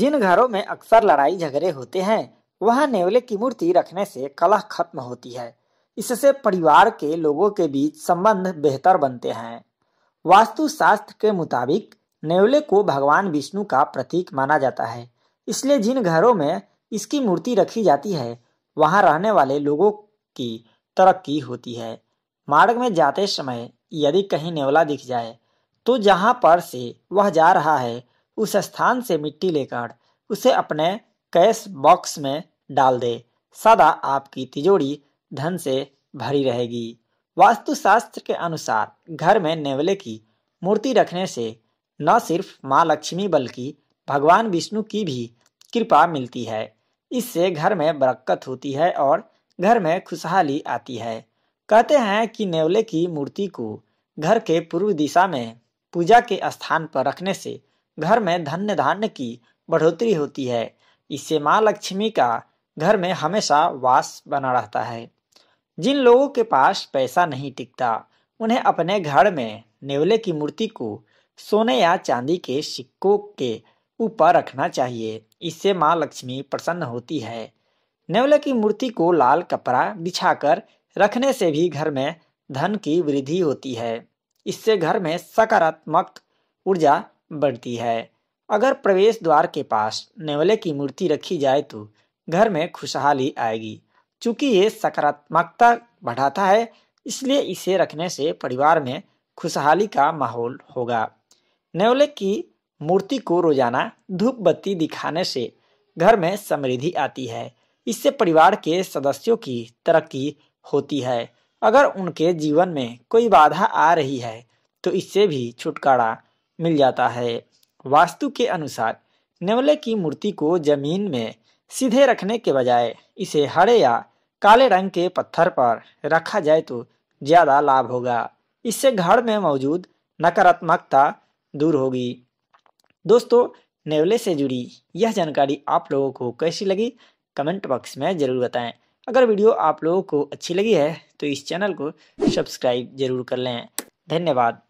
जिन घरों में अक्सर लड़ाई झगड़े होते हैं वहां नेवले की मूर्ति रखने से कलह खत्म होती है इससे परिवार के लोगों के बीच संबंध बेहतर बनते हैं वास्तुशास्त्र के मुताबिक नेवले को भगवान विष्णु का प्रतीक माना जाता है इसलिए जिन घरों में इसकी मूर्ति रखी जाती है वहां रहने वाले लोगों की तरक्की होती है मार्ग में जाते समय यदि कहीं नेवला दिख जाए तो जहां पर से वह जा रहा है उस स्थान से मिट्टी लेकर उसे अपने कैश बॉक्स में डाल दे सदा आपकी तिजोरी धन से भरी रहेगी वास्तुशास्त्र के अनुसार घर में नेवले की मूर्ति रखने से न सिर्फ माँ लक्ष्मी बल्कि भगवान विष्णु की भी कृपा मिलती है इससे घर में बरक्कत होती है और घर में खुशहाली आती है कहते हैं कि नेवले की मूर्ति को घर के पूर्व दिशा में पूजा के स्थान पर रखने से घर में धन्य धान्य की बढ़ोतरी होती है इससे माँ लक्ष्मी का घर में हमेशा वास बना रहता है जिन लोगों के पास पैसा नहीं टिकता उन्हें अपने घर में नेवले की मूर्ति को सोने या चांदी के सिक्कों के ऊपर रखना चाहिए इससे माँ लक्ष्मी प्रसन्न होती है नेवले की मूर्ति को लाल कपड़ा बिछाकर रखने से भी घर में धन की वृद्धि होती है इससे घर में सकारात्मक ऊर्जा बढ़ती है अगर प्रवेश द्वार के पास नेवले की मूर्ति रखी जाए तो घर में खुशहाली आएगी चूंकि ये सकारात्मकता बढ़ाता है इसलिए इसे रखने से परिवार में खुशहाली का माहौल होगा नेवले की मूर्ति को रोजाना धूप बत्ती दिखाने से घर में समृद्धि आती है इससे परिवार के सदस्यों की तरक्की होती है अगर उनके जीवन में कोई बाधा आ रही है तो इससे भी छुटकारा मिल जाता है वास्तु के अनुसार नेवले की मूर्ति को जमीन में सीधे रखने के बजाय इसे हरे या काले रंग के पत्थर पर रखा जाए तो ज़्यादा लाभ होगा इससे घर में मौजूद नकारात्मकता दूर होगी दोस्तों नेवले से जुड़ी यह जानकारी आप लोगों को कैसी लगी कमेंट बॉक्स में ज़रूर बताएं अगर वीडियो आप लोगों को अच्छी लगी है तो इस चैनल को सब्सक्राइब जरूर कर लें धन्यवाद